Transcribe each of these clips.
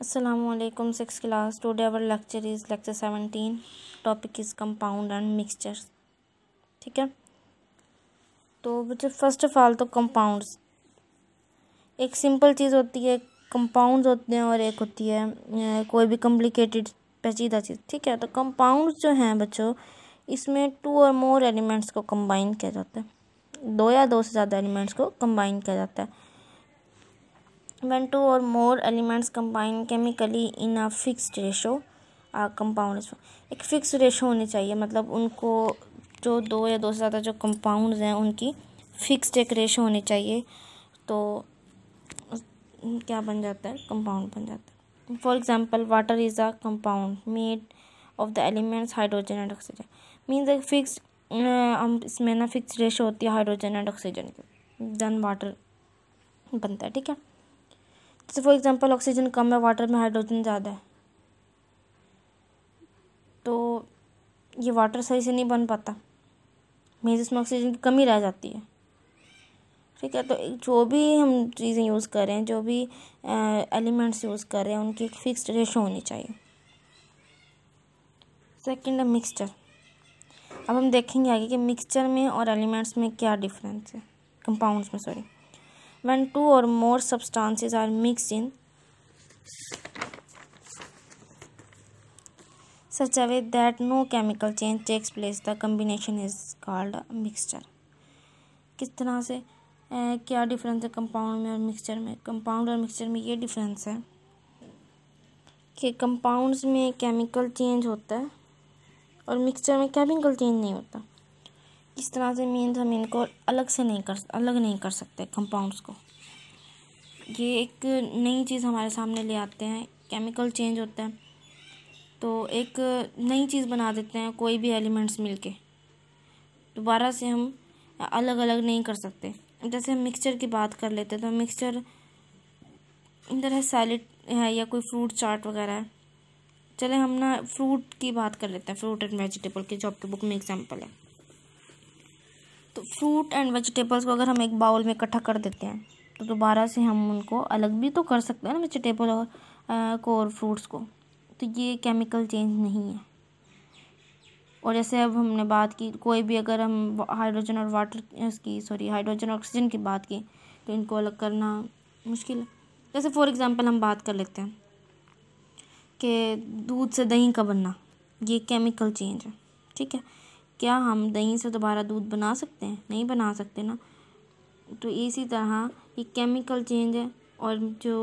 Aslam six class day our lecture is lecture seventeen topic is compound and mixtures ठीक है तो बच्चे first of all तो compounds एक सिंपल चीज़ होती है कंपाउंड्स होते हैं और एक होती है कोई भी कॉम्प्लिकेटेड पेचीदा चीज़ ठीक है तो कंपाउंड्स जो हैं बच्चों इसमें टू और मोर एलिमेंट्स को कंबाइन किया जाता है दो या दो से ज़्यादा एलिमेंट्स को कम्बाइन किया जाता है वन टू और more elements combine chemically in a fixed ratio a compound एक फिक्स रेशो होनी चाहिए मतलब उनको जो दो या दो से ज़्यादा जो कंपाउंड्स हैं उनकी फिक्स्ड एक रेशो होनी चाहिए तो क्या बन जाता है कंपाउंड बन जाता है for example water is a compound made of the elements hydrogen and oxygen means एक फिक्स हम इसमें ना फिक्स रेशो होती है हाइड्रोजन एंड ऑक्सीजन की देन वाटर बनता है ठीक है जैसे फॉर एग्ज़ाम्पल ऑक्सीजन कम है वाटर में हाइड्रोजन ज़्यादा है तो ये वाटर सही से नहीं बन पाता मेज में ऑक्सीजन की कमी रह जाती है ठीक है तो जो भी हम चीज़ें यूज़ करें जो भी एलिमेंट्स यूज़ करें उनकी एक फिक्स्ड रेशो होनी चाहिए सेकेंड है मिक्सचर अब हम देखेंगे आगे कि मिक्सचर में और एलिमेंट्स में क्या डिफरेंस है कंपाउंड्स में sorry when two or more substances are mixed in such a way that no chemical change takes place the combination is called mixture किस तरह से ए, क्या डिफरेंस है कंपाउंड में और मिक्सचर में कंपाउंड और मिक्सचर में ये डिफरेंस है कि कंपाउंड्स में केमिकल चेंज होता है और मिक्सचर में केमिकल चेंज नहीं होता इस तरह से मीन हम इनको अलग से नहीं कर अलग नहीं कर सकते कंपाउंड्स को ये एक नई चीज़ हमारे सामने ले आते हैं केमिकल चेंज होता है तो एक नई चीज़ बना देते हैं कोई भी एलिमेंट्स मिलके दोबारा से हम अलग अलग नहीं कर सकते जैसे हम मिक्सचर की बात कर लेते हैं तो मिक्सचर इधर है सैलड है या कोई फ्रूट चाट वगैरह है चले हम ना फ्रूट की बात कर लेते हैं फ्रूट एंड वेजिटेबल की जो आपकी बुक में एग्जांपल है तो फ्रूट एंड वेजिटेबल्स को अगर हम एक बाउल में इकट्ठा कर देते हैं तो दोबारा से हम उनको अलग भी तो कर सकते हैं ना वेजिटेबल और को और फ्रूट्स को तो ये केमिकल चेंज नहीं है और जैसे अब हमने बात की कोई भी अगर हम हाइड्रोजन और वाटर की सॉरी हाइड्रोजन ऑक्सीजन की बात की तो इनको अलग करना मुश्किल है जैसे फॉर एग्ज़ाम्पल हम बात कर लेते हैं कि दूध से दही का बनना ये केमिकल चेंज है ठीक है क्या हम दही से दोबारा दूध बना सकते हैं नहीं बना सकते ना तो इसी तरह ये केमिकल चेंज है और जो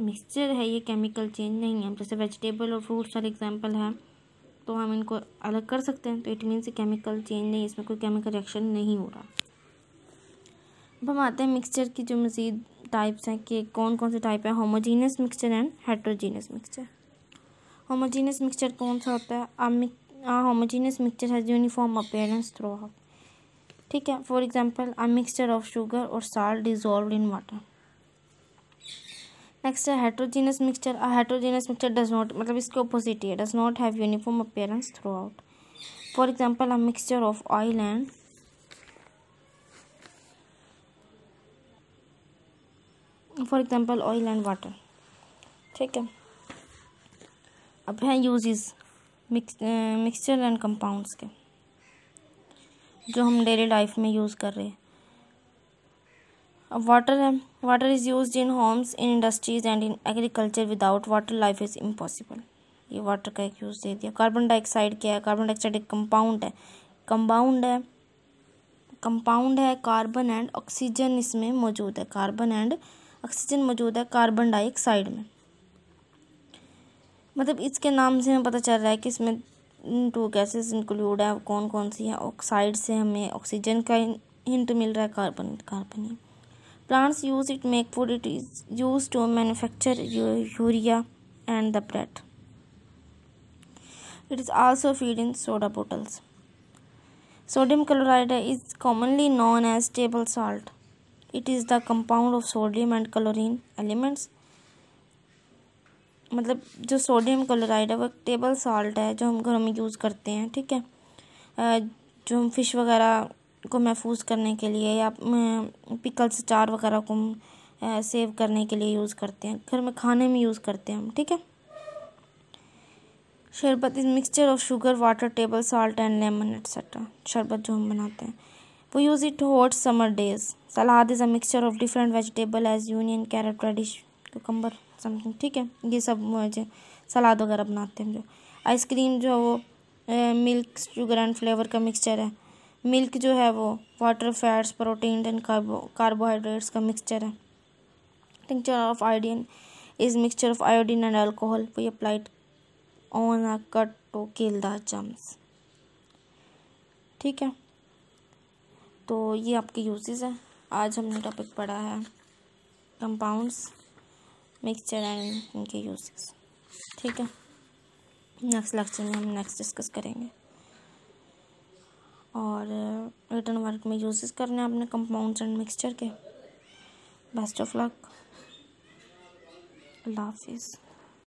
मिक्सचर है ये केमिकल चेंज नहीं है जैसे वेजिटेबल और फ्रूट्स वाले एग्जांपल है तो हम इनको अलग कर सकते हैं तो इट मीन्स केमिकल चेंज नहीं इसमें कोई केमिकल रिएक्शन नहीं हो रहा अब हम आते हैं मिक्सचर की जो मज़ीद टाइप्स हैं कि कौन कौन से टाइप है homogeneous mixture and heterogeneous mixture homogeneous mixture कौन सा होता है आप homogeneous homogeneous mixture has uniform appearance throughout. ठीक है for example a mixture of sugar और salt dissolve in water next है heterogeneous mixture a heterogeneous mixture does not मतलब इसके ऑपोजिट ही है does not have uniform appearance throughout for example a mixture of oil and for example oil and water ठीक है अब है uses mix mixture and compounds के जो हम डेली लाइफ में यूज़ कर रहे हैं अब वाटर है water is use in homes in industries and in agriculture without water life is impossible ये वाटर का एक यूज़ दे दिया कार्बन डाइऑक्साइड क्या है कार्बन डाइऑक्साइड एक कंपाउंड है कंपाउंड है कंपाउंड है कार्बन एंड ऑक्सीजन इसमें मौजूद है कार्बन एंड ऑक्सीजन मौजूद है कार्बन डाइऑक्साइड में मतलब इसके नाम से हमें पता चल रहा है कि इसमें टू गैसेस इंक्लूड है कौन कौन सी है ऑक्साइड से हमें ऑक्सीजन का हिंट मिल रहा है carbon carbon plants use it make food it is use to manufacture urea and the bread it is also feed in soda bottles sodium chloride is commonly known as table salt it is the compound of sodium and chlorine elements मतलब जो sodium chloride है वो एक table salt है जो हम घरों में यूज़ करते हैं ठीक है जो हम फ़िश वगैरह को महफूज करने के लिए या पिकल्स चार वगैरह को सेव करने के लिए यूज़ करते हैं घर में खाने में यूज़ करते हैं हम ठीक है sharbat is mixture of sugar water table salt and lemon etcetera शरबत जो हम बनाते हैं वो use it hot summer days salad is a mixture of different vegetable as onion carrot radish cucumber something ठीक है ये सब मुझे सलाद वगैरह बनाते हैं जो आइसक्रीम जो है वो मिल्क शुगर एंड फ्लेवर का मिक्सचर है मिल्क जो है वो water fats protein and carbo carbohydrates का मिक्सचर है tincture of iodine is mixture of iodine and alcohol we applied on a cut to kill the germs ठीक है तो ये आपके यूजेस हैं आज हमने टॉपिक पढ़ा है कंपाउंड्स मिक्सचर एंड इनके यूजेस ठीक है नेक्स्ट लेक्चर में हम नेक्स्ट डिस्कस करेंगे और रिटर्न uh, वर्क में यूजेस करने अपने कंपाउंड्स एंड मिक्सचर के बेस्ट ऑफ लक अल्लाह हाफिज़